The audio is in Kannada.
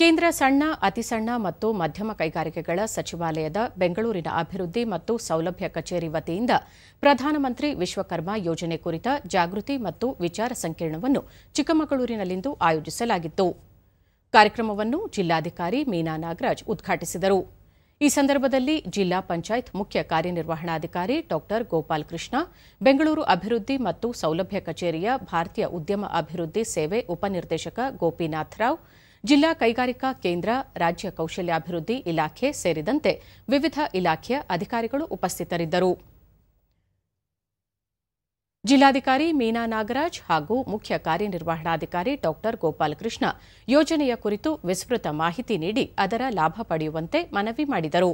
ಕೇಂದ್ರ ಸಣ್ಣ ಅತಿಸಣ್ಣ ಮತ್ತು ಮಧ್ಯಮ ಕೈಗಾರಿಕೆಗಳ ಸಚಿವಾಲಯದ ಬೆಂಗಳೂರಿನ ಅಭಿವೃದ್ಧಿ ಮತ್ತು ಸೌಲಭ್ಯ ಕಚೇರಿ ವತಿಯಿಂದ ಪ್ರಧಾನಮಂತ್ರಿ ವಿಶ್ವಕರ್ಮ ಯೋಜನೆ ಕುರಿತ ಜಾಗೃತಿ ಮತ್ತು ವಿಚಾರ ಸಂಕಿರಣವನ್ನು ಚಿಕ್ಕಮಗಳೂರಿನಲ್ಲಿಂದು ಆಯೋಜಿಸಲಾಗಿತ್ತು ಕಾರ್ಯಕ್ರಮವನ್ನು ಜಿಲ್ಲಾಧಿಕಾರಿ ಮೀನಾ ನಾಗರಾಜ್ ಉದ್ಘಾಟಿಸಿದರು ಈ ಸಂದರ್ಭದಲ್ಲಿ ಜಿಲ್ಲಾ ಪಂಚಾಯತ್ ಮುಖ್ಯ ಕಾರ್ಯನಿರ್ವಹಣಾಧಿಕಾರಿ ಡಾ ಗೋಪಾಲ್ ಕೃಷ್ಣ ಬೆಂಗಳೂರು ಅಭಿವೃದ್ಧಿ ಮತ್ತು ಸೌಲಭ್ಯ ಕಚೇರಿಯ ಭಾರತೀಯ ಉದ್ಯಮ ಅಭಿವೃದ್ಧಿ ಸೇವೆ ಉಪನಿರ್ದೇಶಕ ಗೋಪಿನಾಥ್ ರಾವ್ ಜಿಲ್ಲಾ ಕೈಗಾರಿಕಾ ಕೇಂದ್ರ ರಾಜ್ಯ ಕೌಶಲ್ಯಾಭಿವೃದ್ಧಿ ಇಲಾಖೆ ಸೇರಿದಂತೆ ವಿವಿಧ ಇಲಾಖೆಯ ಅಧಿಕಾರಿಗಳು ಉಪಸ್ಥಿತರಿದ್ದರು ಜಿಲ್ಲಾಧಿಕಾರಿ ಮೀನಾ ನಾಗರಾಜ್ ಹಾಗೂ ಮುಖ್ಯ ಕಾರ್ಯನಿರ್ವಹಣಾಧಿಕಾರಿ ಡಾಕ್ಟರ್ ಗೋಪಾಲಕೃಷ್ಣ ಯೋಜನೆಯ ಕುರಿತು ವಿಸ್ತೃತ ಮಾಹಿತಿ ನೀಡಿ ಅದರ ಲಾಭ ಪಡೆಯುವಂತೆ ಮನವಿ ಮಾಡಿದರು